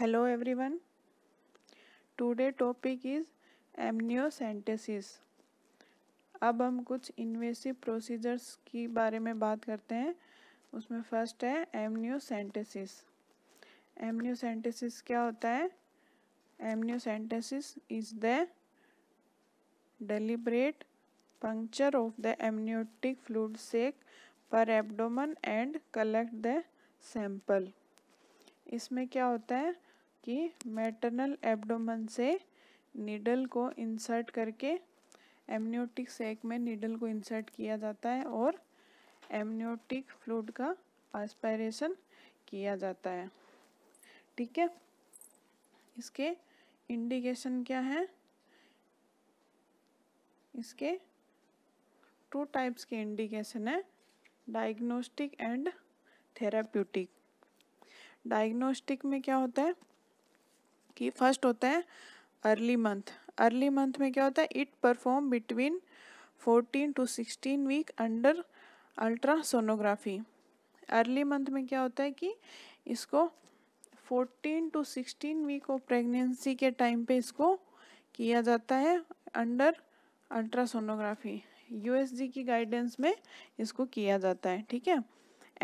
Hello everyone today topic is amniocentesis अब हम कुछ इन्वेसिव प्रोसीजर्स की बारे में बात करते हैं उसमें फर्स्ट है एमनियोसेंटेसिस एमनियोसेंटेसिस क्या होता है amniocentesis is the deliberate puncture of the amniotic fluid sac per abdomen and collect the sample इसमें क्या होता है कि मैटरनल एब्डोमन से नीडल को इंसर्ट करके एमनियोटिक सेक में नीडल को इंसर्ट किया जाता है और एमनियोटिक फ्लूड का एस्पायरेशन किया जाता है ठीक है इसके इंडिकेशन क्या है इसके टू टाइप्स के इंडिकेशन है डायग्नोस्टिक एंड थेराप्यूटिक डायग्नोस्टिक में क्या होता है कि फर्स्ट होता है अर्ली मंथ अर्ली मंथ में क्या होता है it perform between fourteen to sixteen week under ultra sonography early month में क्या होता है कि इसको 14 टू 16 वीक ऑफ प्रेगनेंसी के टाइम पे इसको किया जाता है अंडर अल्ट्रासोनोग्राफी यूएसजी की गाइडेंस में इसको किया जाता है ठीक है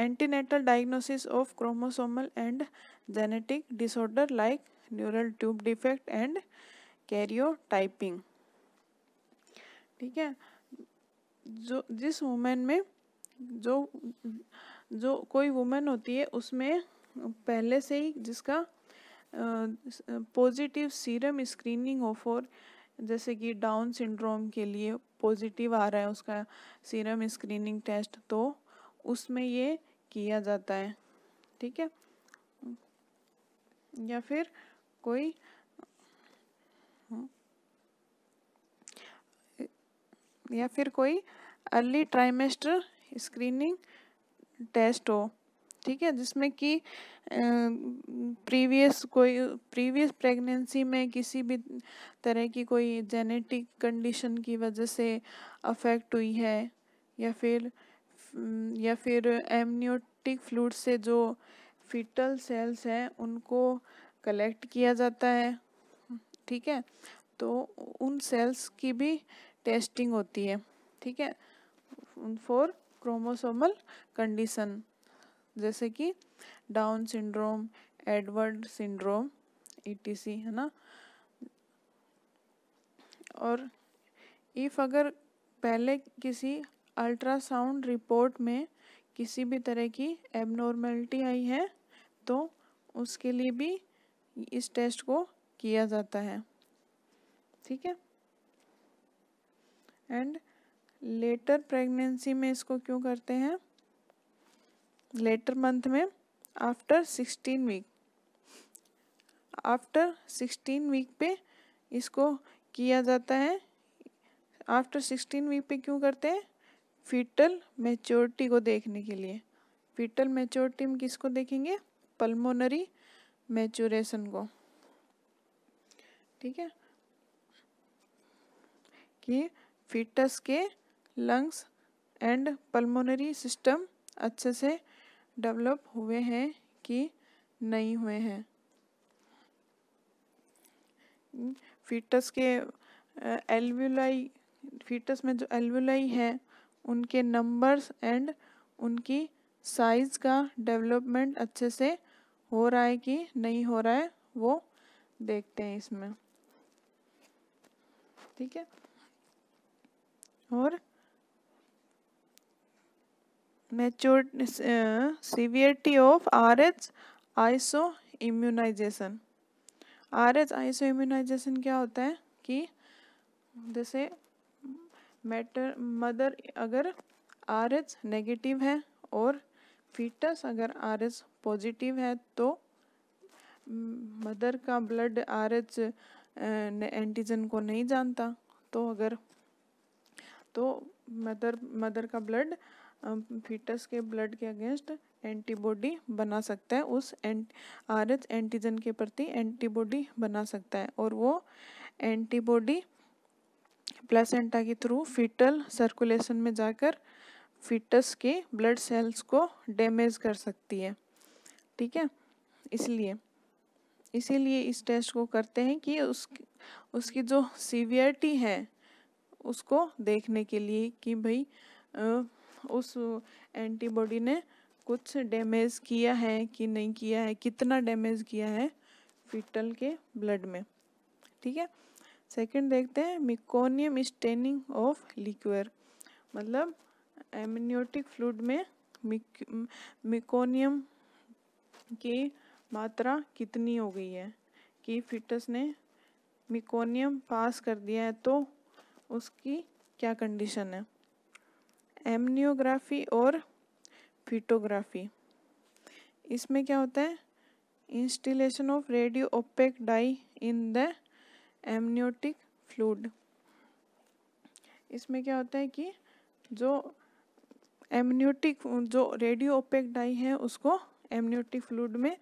antenatal diagnosis of chromosomal and genetic disorder like neural tube defect and karyotyping ठीक है जो जिस वुमेन में जो जो कोई वुमेन होती है उसमें पहले से ही जिसका पॉजिटिव सीरम स्क्रीनिंग हो फॉर जैसे कि डाउन सिंड्रोम के लिए पॉजिटिव आ रहा है उसका सीरम स्क्रीनिंग टेस्ट तो उसमें ये किया जाता है ठीक है या फिर कोई या फिर कोई अर्ली ट्राइमेस्टर स्क्रीनिंग टेस्ट हो ठीक है जिसमें कि प्रीवियस कोई प्रीवियस प्रेगनेंसी में किसी भी तरह की कोई जेनेटिक कंडीशन की वजह से अफेक्ट हुई है या फिर या फिर एमनियोटिक फ्लूड से जो फिटल सेल्स हैं उनको कलेक्ट किया जाता है ठीक है तो उन सेल्स की भी टेस्टिंग होती है ठीक है फॉर क्रोमोसोमल कंडीशन जैसे कि Down syndrome Edward syndrome ETC है ना और इफ अगर पहले किसी अल्ट्रासाउंड रिपोर्ट में किसी भी तरह की एबनॉर्मेलिटी आई है तो उसके लिए भी इस टेस्ट को किया जाता है ठीक है एंड लेटर प्रेगनेंसी में इसको क्यों करते हैं लेटर मंथ में after sixteen week after sixteen week पे इसको किया जाता है आफ्टर सिक्सटीन वीक पे क्यों करते हैं फीटल मेच्योरिटी को देखने के लिए फीटल मेच्योरिटी में किसको देखेंगे पल्मोनरी मेचुरेशन को ठीक है कि फीटस के लंग्स एंड पल्मोनरी सिस्टम अच्छे से डेवलप हुए हैं कि नहीं हुए हैं फीटस के एल्वुलाई फीटस में जो एल्वुलाई है उनके नंबर्स एंड उनकी साइज का डेवलपमेंट अच्छे से हो रहा है कि नहीं हो रहा है वो देखते हैं इसमें ठीक है और mature severity of R H isoimmunization R H isoimmunization क्या होता है कि जैसे मैटर मदर अगर आर एच नेगेटिव है और फीटस अगर आर एच पॉजिटिव है तो मदर का ब्लड आर एच एंटीजन को नहीं जानता तो अगर तो मदर मदर का ब्लड फीटस के ब्लड के अगेंस्ट एंटीबॉडी बना सकता है उस एंट आर एच एंटीजन के प्रति एंटीबॉडी बना सकता है और वो एंटीबॉडी प्लेसेंटा के थ्रू फीटल सर्कुलेशन में जाकर फीटस के ब्लड सेल्स को डैमेज कर सकती है ठीक है इसलिए इसीलिए इस टेस्ट को करते हैं कि उस उसकी जो सीवियरिटी है उसको देखने के लिए कि भाई उस एंटीबॉडी ने कुछ डैमेज किया है कि नहीं किया है कितना डैमेज किया है फिटल के ब्लड में ठीक है सेकंड देखते हैं मिकोनियम स्टेनिंग ऑफ लिक्वर मतलब एमिनियोटिक फ्लूड में मिक, मिकोनियम की मात्रा कितनी हो गई है कि फिटस ने मिकोनियम पास कर दिया है तो उसकी क्या कंडीशन है एमनियोग्राफी और फिटोग्राफी इसमें क्या होता है instillation of radio opaque dye in the amniotic fluid इसमें क्या होता है कि जो एमनियोटिक जो रेडियो ओपेक डाई है उसको एमनियोटिक फ्लूड में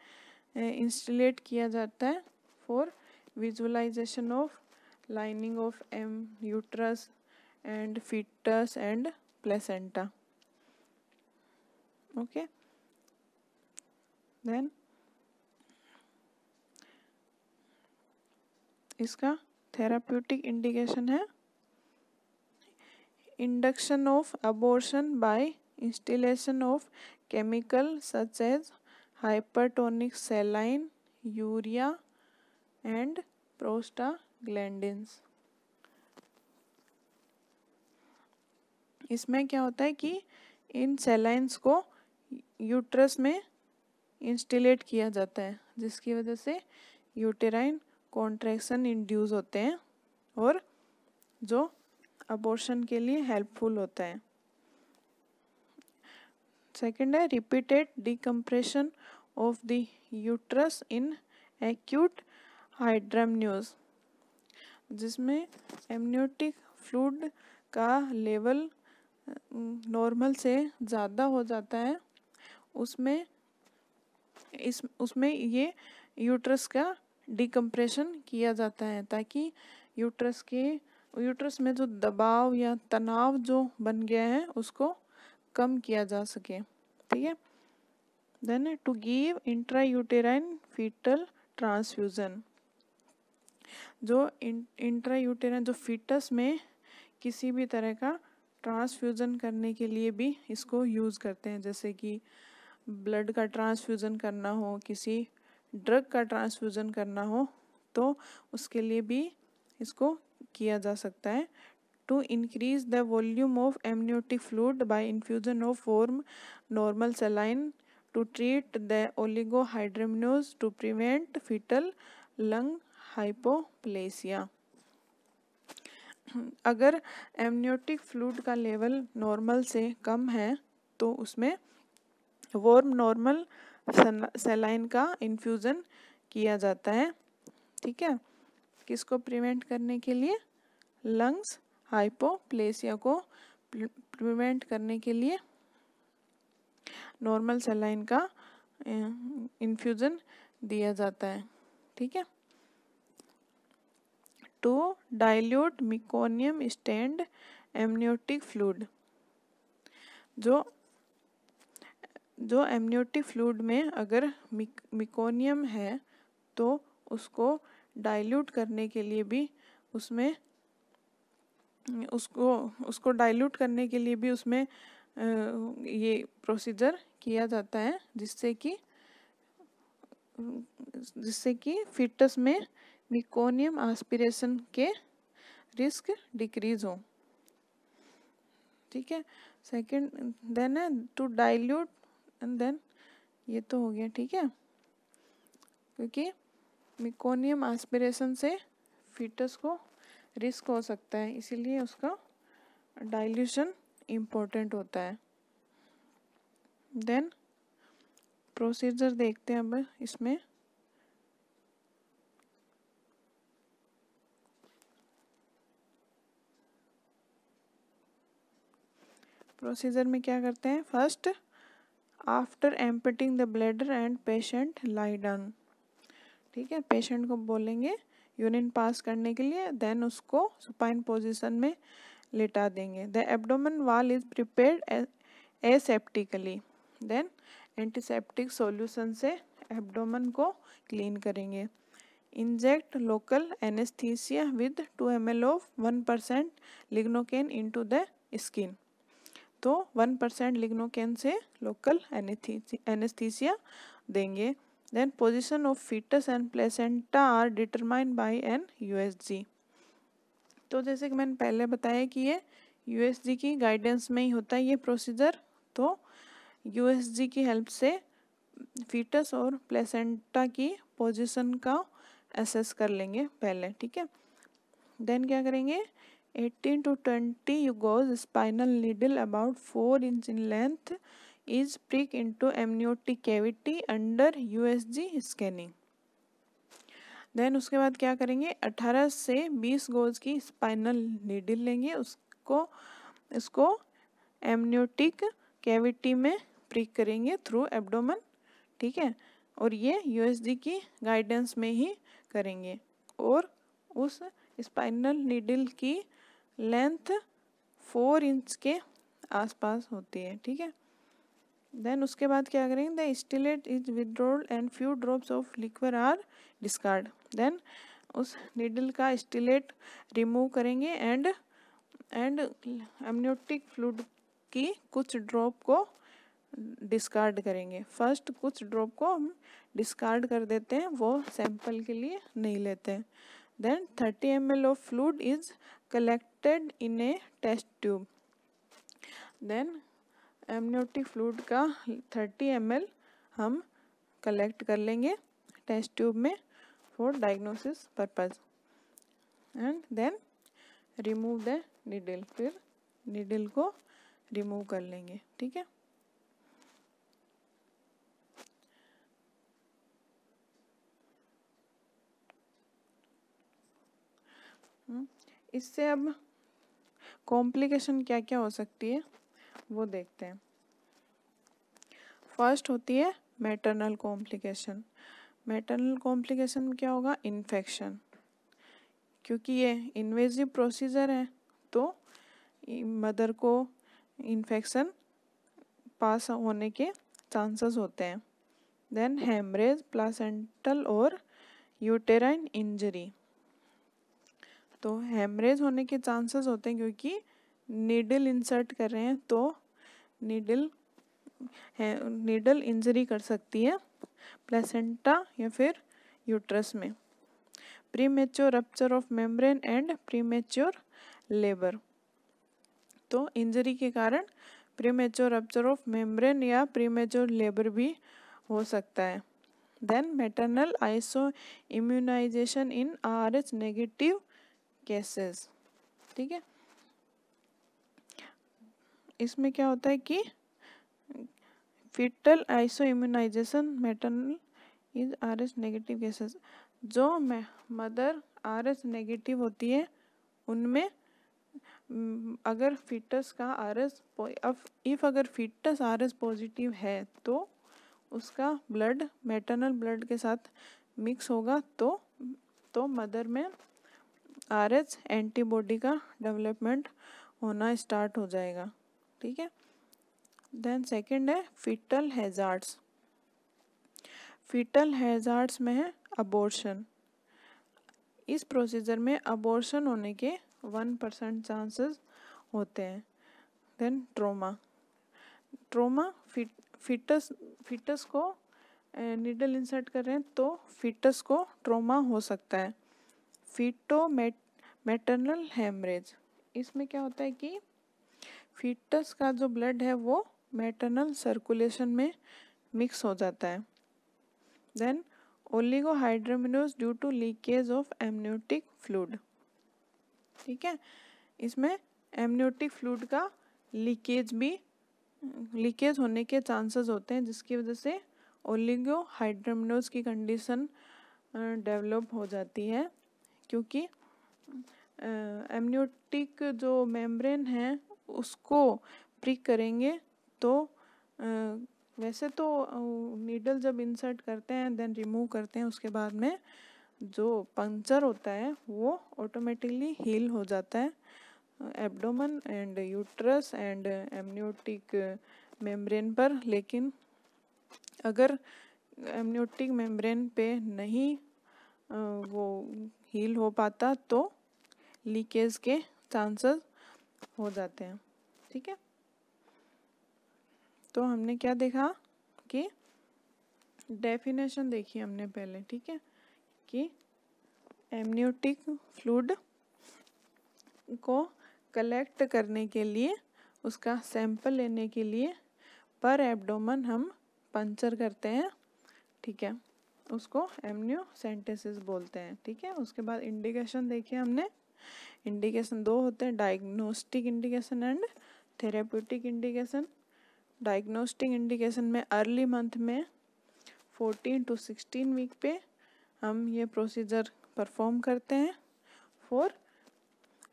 इंस्टलेट eh, किया जाता है for visualization of lining of um uterus and fetus and placenta okay then इसका थेराप्यूटिक इंडिकेशन है induction of abortion by installation of chemical such as hypertonic saline urea and prostaglandins इसमें क्या होता है कि इन सेलाइंस को यूट्रस में इंस्टिलेट किया जाता है जिसकी वजह से यूटेराइन कॉन्ट्रैक्शन इंड्यूस होते हैं और जो अबॉर्शन के लिए हेल्पफुल होता है second है repeated decompression of the uterus in acute hydramnios जिसमें एम्योटिक फ्लूड का लेवल नॉर्मल से ज़्यादा हो जाता है उसमें इस उसमें ये यूट्रस का डिकम्प्रेशन किया जाता है ताकि यूट्रस के यूट्रस में जो दबाव या तनाव जो बन गया है उसको कम किया जा सके ठीक है then to give intrauterine fetal transfusion जो इंट्रा यूटेराइन जो फीटस में किसी भी तरह का ट्रांसफ्यूज़न करने के लिए भी इसको यूज़ करते हैं जैसे कि ब्लड का ट्रांसफ्यूज़न करना हो किसी ड्रग का ट्रांसफ्यूज़न करना हो तो उसके लिए भी इसको किया जा सकता है to increase the volume of amniotic fluid by infusion of warm normal saline to treat the oligohydramnios to prevent fetal lung hypoplasia अगर एमनियोटिक फ्लूड का लेवल नॉर्मल से कम है तो उसमें वॉर्म नॉर्मल सेलाइन का इन्फ्यूज़न किया जाता है ठीक है किसको प्रिवेंट करने के लिए लंग्स हाइपोप्लेसिया को प्रिवेंट करने के लिए नॉर्मल सेलाइन का इन्फ्यूज़न दिया जाता है ठीक है to dilute meconium stained amniotic fluid जो जो एमनियोटिक फ्लूड में अगर मिकोनियम है तो उसको डाइल्यूट करने के लिए भी उसमें उसको उसको डाइल्यूट करने के लिए भी उसमें ये प्रोसीजर किया जाता है जिससे कि जिससे कि फिटस में मिकोनियम आस्पिरेशन के रिस्क डिक्रीज हो ठीक है सेकंड देन है टू डाइल्यूट एंड देन ये तो हो गया ठीक है क्योंकि मिकोनियम आस्पिरेशन से फिटस को रिस्क हो सकता है इसीलिए उसका डाइल्यूशन इम्पोर्टेंट होता है देन प्रोसीजर देखते हैं अब इसमें प्रोसीजर में क्या करते हैं first after emptying the bladder and patient lie down ठीक है पेशेंट को बोलेंगे यूरिन पास करने के लिए देन उसको सुपाइन पोजिशन में लेटा देंगे the abdomen wall is prepare aseptically then antiseptic solution से एबडोमन को क्लीन करेंगे inject local anaesthesia with 2 M L of one percent lignocaine to the skin तो 1 परसेंट लिग्नोकेन से लोकल एनेस्थीसिया देंगे Then position of fetus and placenta are determined by an USG. तो जैसे कि मैंने पहले बताया कि ये USG की गाइडेंस में ही होता है ये प्रोसीजर तो USG की हेल्प से फीटस और प्लेसेंटा की पोजीशन का एसेस कर लेंगे पहले ठीक है देन क्या करेंगे 18 to 20 you gauge spinal needle about 4 inch in length is prick into amniotic cavity under USG scanning. Then उसके बाद क्या करेंगे 18 से 20 गोज की स्पाइनल नीडल लेंगे उसको इसको एमनियोटिक कैविटी में प्रिक करेंगे थ्रू एब्डोमन ठीक है और ये जी की गाइडेंस में ही करेंगे और उस स्पाइनल नीडल की लेंथ फोर इंच के आसपास होती है ठीक है देन उसके बाद क्या करेंगे the stylet is withdrawal and few drops of liquor are discard then उस नीडल का स्टिलेट रिमूव करेंगे एंड एंड एमनियोटिक फ्लूड की कुछ ड्रॉप को डिस्कार्ड करेंगे फर्स्ट कुछ ड्रॉप को हम डिस्कार्ड कर देते हैं वो सैंपल के लिए नहीं लेते हैं then 30 M L of fluid is collected in a test tube then amniotic fluid का 30 एम हम कलेक्ट कर लेंगे टेस्ट ट्यूब में for diagnosis purpose and then remove the needle फिर नीडल को रिमूव कर लेंगे ठीक है हम्म, इससे अब कॉम्प्लिकेशन क्या क्या हो सकती है वो देखते हैं फर्स्ट होती है मेटरनल कॉम्प्लिकेशन मेटरनल कॉम्प्लिकेशन में क्या होगा इन्फेक्शन क्योंकि ये इन्वेजिव प्रोसीजर है तो मदर को इन्फेक्शन पास होने के चांसेस होते हैं देन हेमरेज प्लासेंटल और यूटेराइन इंजरी तो हेमरेज होने के चांसेस होते हैं क्योंकि नीडल इंसर्ट कर रहे हैं तो नीडल नीडल इंजरी कर सकती है प्लेसेंटा या फिर यूट्रस में premature rupture of membrane and premature labour तो इंजरी के कारण प्रीमेच्योर रप्चर ऑफ मेम्ब्रेन या प्रीमेच्योर लेबर भी हो सकता है then maternal isoimmunization in R H negative cases ठीक है इसमें क्या होता है कि fetal isoimmunization maternal is R S negative cases जो मदर आर एस नेगेटिव होती है उनमें mm, अगर फिटस का आर एस इफ़ अगर फिटस आर एस पॉजिटिव है तो उसका ब्लड मेटरनल ब्लड के साथ मिक्स होगा तो तो मदर में आर एस एंटीबॉडी का डेवलपमेंट होना स्टार्ट हो जाएगा ठीक है देन सेकंड है फिटल हैजार्ड्स फिटल हैजार्ड्स में है अबॉर्शन इस प्रोसीजर में अबॉर्शन होने के वन परसेंट चांसेस होते हैं then trauma trauma fit fetus fetus को नीडल इंसर्ट कर रहे हैं तो फिटस को ट्रोमा हो सकता है फिटो मेट मेटर्नल हेमरेज इसमें क्या होता है कि फीटस का जो ब्लड है वो मेटरनल सर्कुलेशन में मिक्स हो जाता है then oligohydramnios due to leakage of amniotic fluid ठीक है इसमें एमन्यूटिक फ्लूड का लीकेज भी लीकेज होने के चांसेस होते हैं जिसकी वजह से ओलिगोहाइड्रोमिनोज की कंडीशन डेवलप हो जाती है क्योंकि एमन्यूटिक जो मेम्ब्रेन है उसको प्रिक करेंगे तो वैसे तो नीडल जब इंसर्ट करते हैं देन रिमूव करते हैं उसके बाद में जो पंक्चर होता है वो ऑटोमेटिकली हील हो जाता है abdomen and uterus and amniotic membrane पर लेकिन अगर एमनियोटिक मेम्ब्रेन पे नहीं वो हील हो पाता तो लीकेज के चांसेस हो जाते हैं ठीक है तो हमने क्या देखा कि डेफिनेशन देखी हमने पहले ठीक है कि एमनियोटिक फ्लूड को कलेक्ट करने के लिए उसका सैंपल लेने के लिए पर एब्डोमन हम पंचर करते हैं ठीक है उसको एमनियोसेंटेसिस बोलते हैं ठीक है उसके बाद इंडिकेशन देखिए हमने इंडिकेशन दो होते हैं diagnostic indication and therapeutic indication diagnostic indication में अर्ली मंथ में 14 टू 16 वीक पे हम ये प्रोसीजर परफॉर्म करते हैं for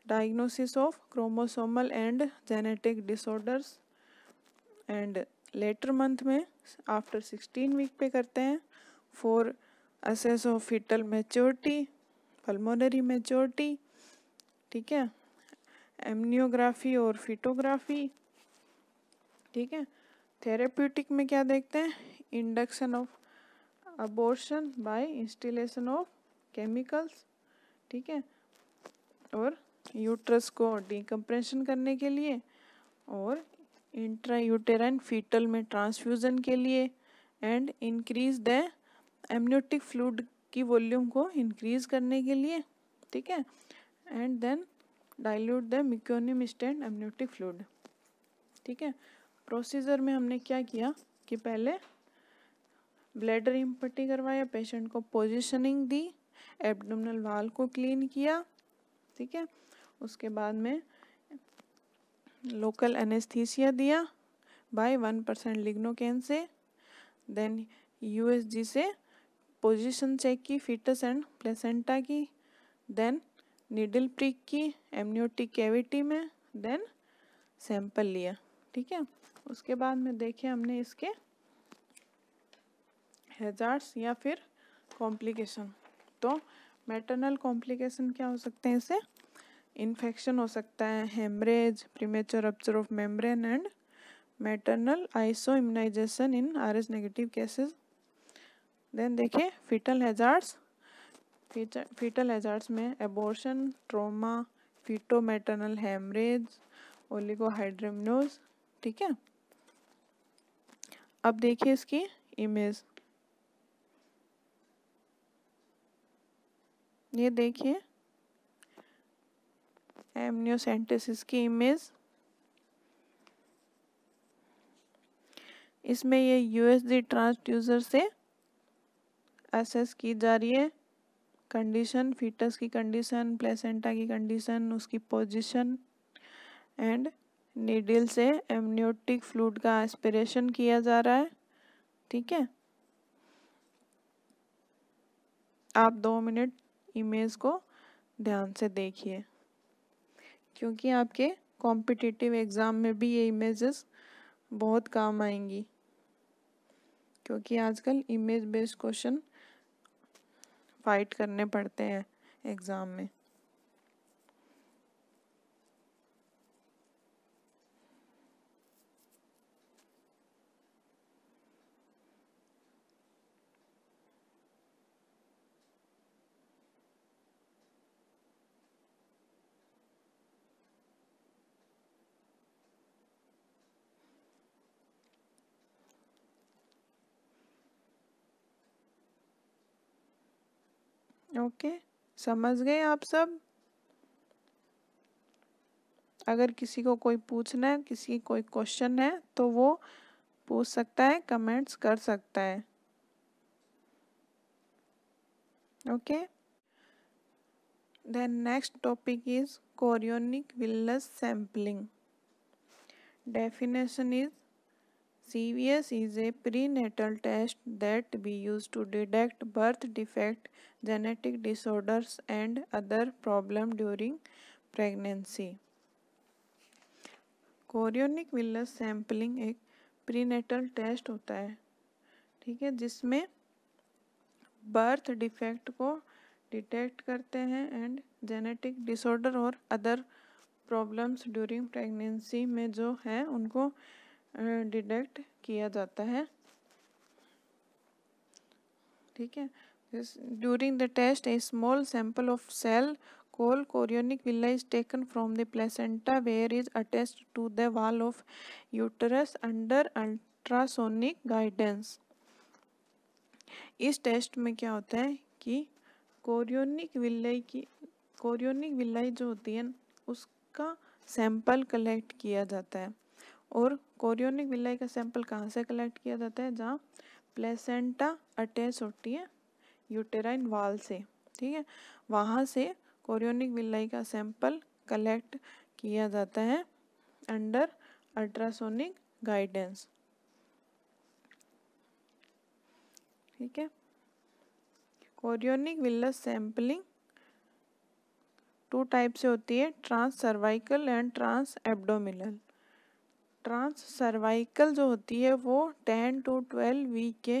diagnosis of chromosomal and genetic disorders and later month में आफ्टर 16 वीक पे करते हैं for assess of fetal maturity pulmonary maturity ठीक है एमनियोग्राफी और फिटोग्राफी ठीक है थेरेप्यूटिक में क्या देखते हैं induction of abortion by instillation of chemicals ठीक है और यूट्रस को डिकम्प्रेशन करने के लिए और इंट्रा यूटेराइन फीटल में ट्रांसफ्यूज़न के लिए and increase the amniotic fluid की वॉल्यूम को इंक्रीज करने के लिए ठीक है and then dilute the meconium stained amniotic fluid ठीक है प्रोसीजर में हमने क्या किया कि पहले ब्लैडर इम्पट्टी करवाया पेशेंट को पोजिशनिंग दी एब्डोमिनल वाल को क्लीन किया ठीक है उसके बाद में लोकल एनेस्थीसिया दिया बाय वन परसेंट लिग्नोकैन से देन यूएसजी से पोजीशन चेक की फिटस एंड प्लेसेंटा की देन नीडल प्रिक की एमनियोटिक कैविटी में देन सैंपल लिया ठीक है उसके बाद में देखे हमने इसके हेजार्स या फिर कॉम्प्लिकेशन तो मेटरनल कॉम्प्लिकेशन क्या हो सकते हैं इसे इन्फेक्शन हो सकता है haemorrhage premature rupture of membrane and maternal isoimmunization in R S negative cases then देखिए फिटल हेजार्स फीटल हेजार्ड्स में abortion trauma fetomaternal haemorrhage oligohydramnios ठीक है अब देखिए इसकी इमेज ये देखिए एमनियोसेंटिस की इमेज इसमें ये यूएसडी ट्रांसड्यूजर से एसेस की जा रही है कंडीशन फीटस की कंडीशन प्लेसेंटा की कंडीशन उसकी पोजीशन एंड नीडल से एमनियोटिक फ्लूड का एस्पिरेशन किया जा रहा है ठीक है आप दो मिनट इमेज को ध्यान से देखिए क्योंकि आपके कॉम्पिटिटिव एग्ज़ाम में भी ये इमेजेस बहुत काम आएंगी क्योंकि आजकल इमेज बेस्ड क्वेश्चन फ़ाइट करने पड़ते हैं एग्ज़ाम में ओके समझ गए आप सब अगर किसी को कोई पूछना है किसी कोई क्वेश्चन है तो वो पूछ सकता है कमेंट्स कर सकता है okay then next topic is chorionic villus sampling definition is CVS is a prenatal test that we use to detect birth defect, genetic disorders and other problem during pregnancy. Chorionic villus sampling एक prenatal test होता है ठीक है जिसमें birth defect को detect करते हैं and genetic disorder और अदर प्रॉब्लम्स ड्यूरिंग प्रेगनेंसी में जो है उनको डिडक्ट किया जाता है ठीक है during the test a small sample of cell called chorionic villi is taken from the placenta where is attached to the wall of uterus under ultrasonic guidance इस टेस्ट में क्या होता है कि कोरियोनिक विल्लई की कोरियोनिक विल्लई जो होती है उसका सैंपल कलेक्ट किया जाता है और कोरियोनिक विलाई का सैंपल कहाँ से कलेक्ट किया जाता है जहाँ प्लेसेंटा अटैच होती है यूटेराइन वाल से ठीक है वहाँ से कोरियोनिक विलाई का सैंपल कलेक्ट किया जाता है अंडर अल्ट्रासोनिक गाइडेंस ठीक है chorionic villus sampling two type से होती है transcervical and transabdominal transcervical जो होती है वो टेन टू ट्वेल्व वीक के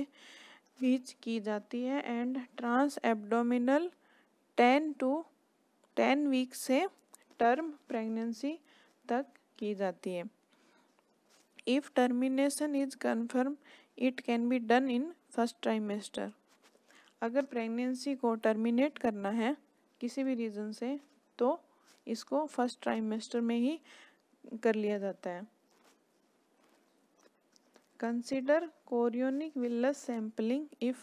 बीच की जाती है and transabdominal ten to ten week से टर्म प्रेगनेंसी तक की जाती है if termination is confirm it can be done in first trimester अगर प्रेगनेंसी को टर्मिनेट करना है किसी भी रीज़न से तो इसको फर्स्ट ट्राइमेस्टर में ही कर लिया जाता है consider chorionic villus sampling if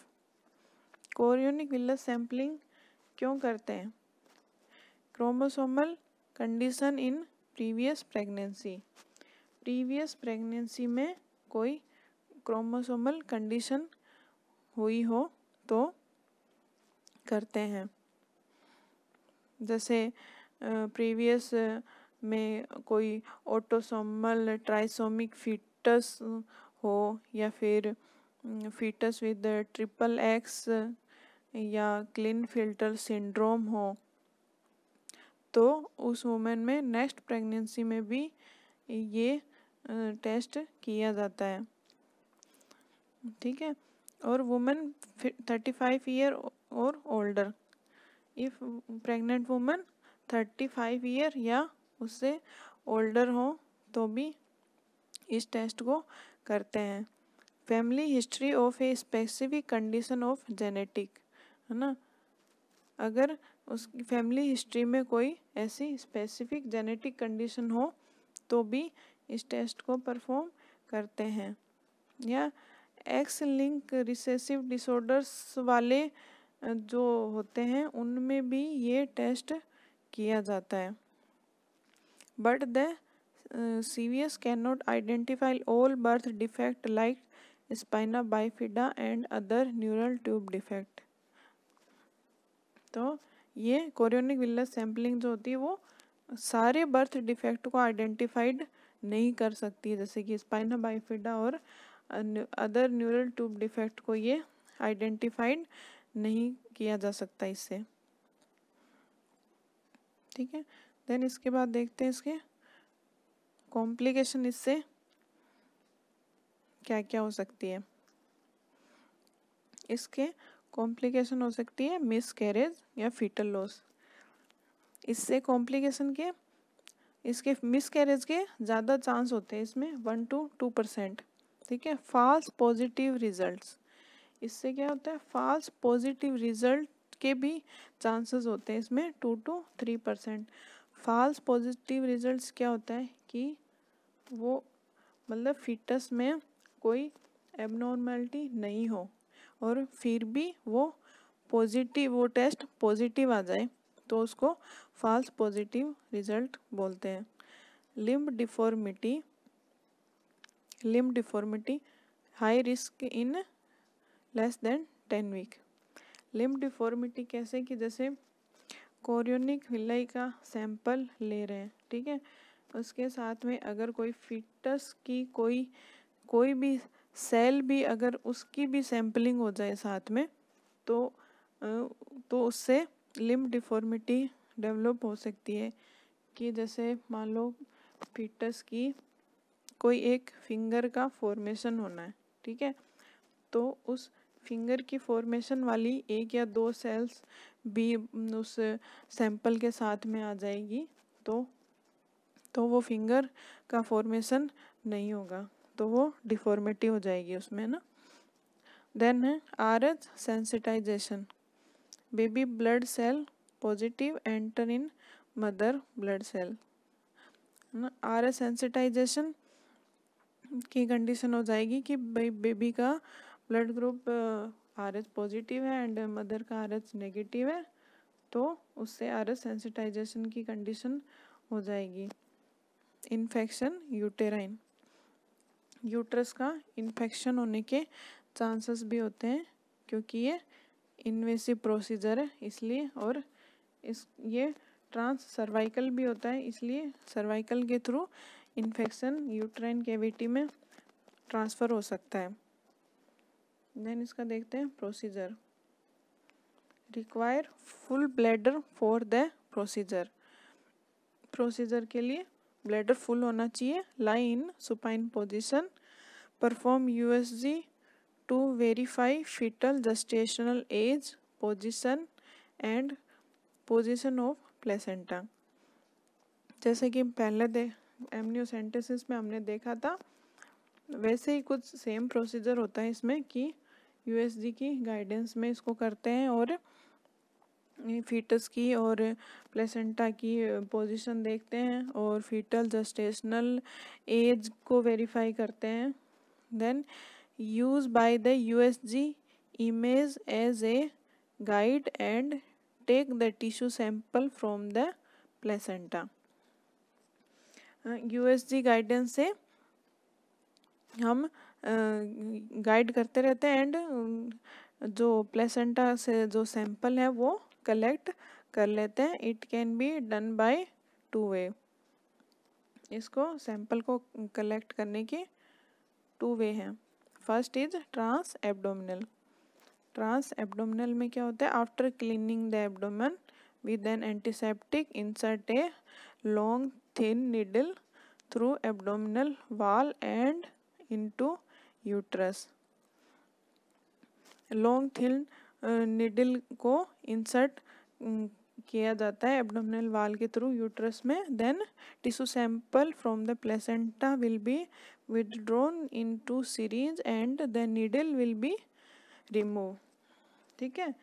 chorionic villus sampling क्यों करते हैं chromosomal condition in previous pregnancy previous pregnancy में कोई क्रोमोसोमल कंडीशन हुई हो तो करते हैं जैसे प्रीवियस में कोई ऑटोसोमल ट्राइसोमिक फिटस हो या फिर फीटस विद ट्रिपल एक्स या क्लिन फिल्टर सिंड्रोम हो तो उस वुमेन में नेक्स्ट प्रेगनेंसी में भी ये टेस्ट किया जाता है ठीक है और वुमेन थर्टी फाइव ईयर और older if pregnant women thirty five year या उससे ओल्डर हो तो भी इस टेस्ट को करते हैं family history of a specific condition of genetic है ना अगर उस फैमिली हिस्ट्री में कोई ऐसी स्पेसिफिक जेनेटिक कंडीशन हो तो भी इस टेस्ट को परफॉर्म करते हैं या एक्स लिंक रिसेसिव डिसऑर्डर्स वाले जो होते हैं उनमें भी ये टेस्ट किया जाता है but the uh, CVS cannot identify all birth defect like spina bifida and other neural tube defect तो ये कोरियोनिक विल्लस सैम्पलिंग जो होती है वो सारे बर्थ डिफेक्ट को आइडेंटिफाइड नहीं कर सकती है जैसे कि स्पाइना बाइफिडा और अदर न्यूरल ट्यूब डिफेक्ट को ये आइडेंटिफाइड नहीं किया जा सकता इससे ठीक है देन इसके बाद देखते हैं इसके कॉम्प्लिकेशन इससे क्या क्या हो सकती है इसके कॉम्प्लिकेशन हो सकती है मिस कैरेज या फिटल लॉस इससे कॉम्प्लिकेशन के इसके मिस कैरेज के ज़्यादा चांस होते हैं इसमें वन टू टू परसेंट ठीक है फाल्स पॉजिटिव रिजल्ट्स इससे क्या होता है फाल्स पॉजिटिव रिजल्ट के भी चांसेस होते हैं इसमें two to three percent false positive result क्या होता है कि वो मतलब फीटस में कोई एबनॉर्मेलिटी नहीं हो और फिर भी वो पॉजिटिव वो टेस्ट पॉजिटिव आ जाए तो उसको फॉल्स पॉजिटिव रिजल्ट बोलते हैं limb deformity limb deformity high risk in less than ten week limb deformity कैसे कि जैसे कोरियोनिक विलई का सैंपल ले रहे हैं ठीक है उसके साथ में अगर कोई फिटस की कोई कोई भी सेल भी अगर उसकी भी सैम्पलिंग हो जाए साथ में तो तो उससे लिम्ब डिफॉर्मिटी डेवलप हो सकती है कि जैसे मान लो फिटस की कोई एक फिंगर का फॉर्मेशन होना है ठीक है तो उस फिंगर की फॉर्मेशन वाली एक या दो सेल्स भी उस सैंपल के साथ में आ जाएगी तो तो वो फिंगर का फॉर्मेशन नहीं होगा तो वो डिफॉर्मेटी हो जाएगी उसमें ना देन है R H sensitization baby blood cell positive enter in mother blood cell ना आर एच सेंसिटाइजेशन की कंडीशन हो जाएगी कि भाई बेबी का blood group R H positive है एंड मदर का आर एच नेगेटिव है तो उससे आर एच सेंसिटाइजेशन की कंडीशन हो जाएगी इन्फेक्शन यूटेराइन यूट्रस का इन्फेक्शन होने के चांसेस भी होते हैं क्योंकि ये इन्वेसिव प्रोसीजर है इसलिए और इस ये ट्रांस सर्वाइकल भी होता है इसलिए सर्वाइकल के थ्रू इन्फेक्शन यूट्राइन कैविटी में ट्रांसफ़र हो सकता है देन इसका देखते हैं procedure require full bladder for the procedure procedure के लिए ब्लैडर फुल होना चाहिए line supine position perform U S G to verify fetal gestational age position and position of placenta जैसे कि पहले दे एमनियोसेंटेसिस में हमने देखा था वैसे ही कुछ सेम प्रोसीजर होता है इसमें कि यू की गाइडेंस में इसको करते हैं और फीटस की और प्लेसेंटा की पोजीशन देखते हैं और फीटल जस्टेशनल एज को वेरीफाई करते हैं then use by the USG image as a guide and take the tissue sample from the placenta USG guidance से हम गाइड uh, करते रहते हैं एंड uh, जो प्लेसेंटा से जो सैंपल है वो कलेक्ट कर लेते हैं it can be done by two way इसको सैंपल को कलेक्ट करने के टू वे हैं first is transabdominal transabdominal में क्या होता है after cleaning the abdomen with an antiseptic insert a long thin needle through abdominal wall and into uterus long thin needle को insert किया जाता है एब्डोमिनल वाल के थ्रू यूट्रस में then tissue sample from the placenta will be withdrawn into syringe and the needle will be remove ठीक है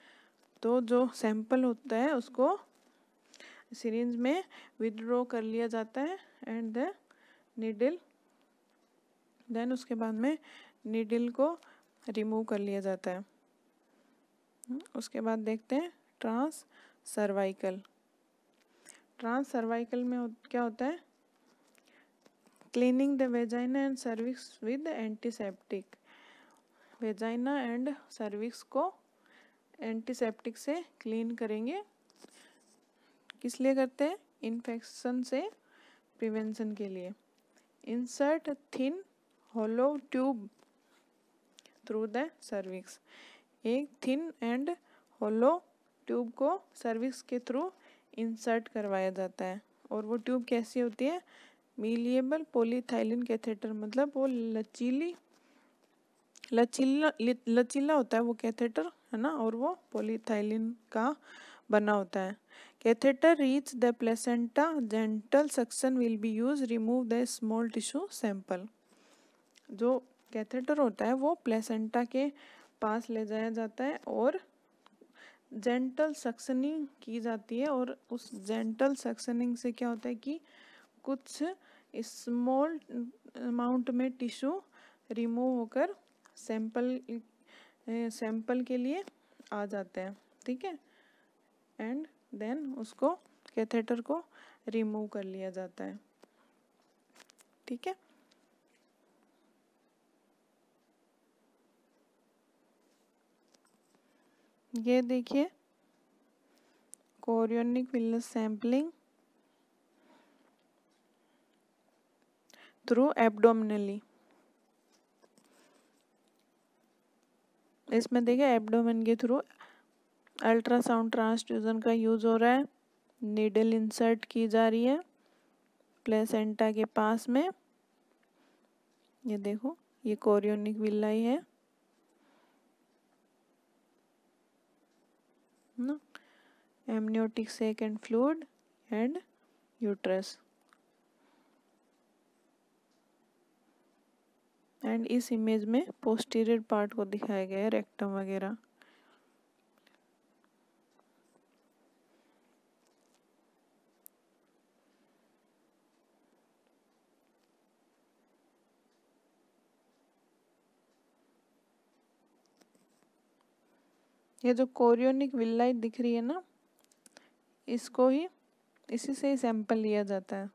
तो जो सैंपल होता है उसको सीरीज में विदड्रॉ कर लिया जाता है एंड द नीडल देन उसके बाद में निडिल को रिमूव कर लिया जाता है हम्म, उसके बाद देखते हैं ट्रांस सर्वाइकल ट्रांस सर्वाइकल में क्या होता है cleaning the vagina and cervix with antiseptic vagina and cervix को एंटीसेप्टिक से क्लीन करेंगे किस लिए करते हैं इन्फेक्शन से प्रिवेंशन के लिए insert thin hollow tube through the cervix एक थिन एंड होलो ट्यूब को सर्विक्स के थ्रू इंसर्ट करवाया जाता है और वो ट्यूब कैसी होती है मीलिएबल पोलीथाइलिन कैथेटर मतलब वो लचीली लचीला लचीला होता है वो कैथेटर है ना और वो पोलीथाइलिन का बना होता है catheter reach the placenta gentle suction will be use remove the small tissue sample जो कैथेटर होता है वो प्लेसेंटा के पास ले जाया जाता है और जेंटल सक्सनिंग की जाती है और उस जेंटल सक्सनिंग से क्या होता है कि कुछ स्मॉल अमाउंट में टिश्यू रिमूव होकर सैंपल सैंपल के लिए आ जाते हैं ठीक है एंड देन उसको कैथेटर को रिमूव कर लिया जाता है ठीक है ये देखिए chorionic villus sampling through abdominally इसमें देखिए एब्डोमेन के थ्रू अल्ट्रासाउंड ट्रांसफ्यूज़न का यूज़ हो रहा है नीडल इंसर्ट की जा रही है प्लेसेंटा के पास में ये देखो ये कोरियोनिक विल्लाई है ना amniotic sac fluid and uterus and इस इमेज में पोस्टीरियर पार्ट को दिखाया गया है रेक्टम वगैरह ये जो कोरियोनिक विल्लाइट दिख रही है ना इसको ही इसी से ही सैंपल लिया जाता है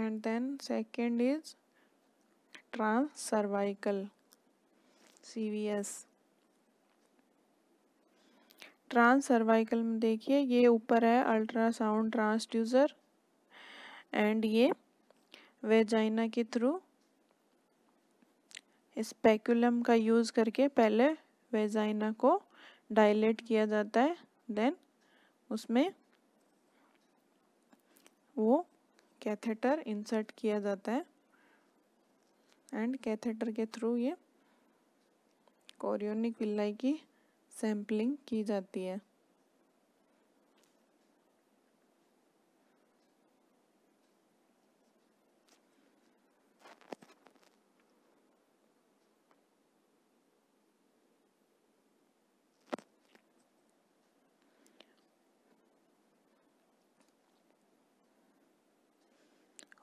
and then second is trans cervical CVS trans cervical में देखिए ये ऊपर है अल्ट्रासाउंड ट्रांसड्यूजर एंड ये वेजाइना के थ्रू स्पेकुलम का यूज़ करके पहले वेजाइना को डायलेट किया जाता है देन उसमें वो कैथेटर इंसर्ट किया जाता है एंड कैथेटर के थ्रू ये कोरियोनिक विल्लाई की सैम्पलिंग की जाती है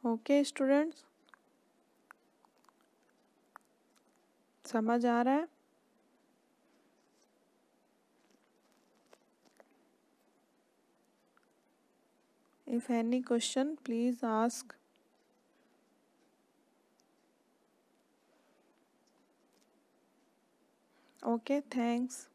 ओके स्टूडेंट्स समझ आ रहा है if any question please ask okay thanks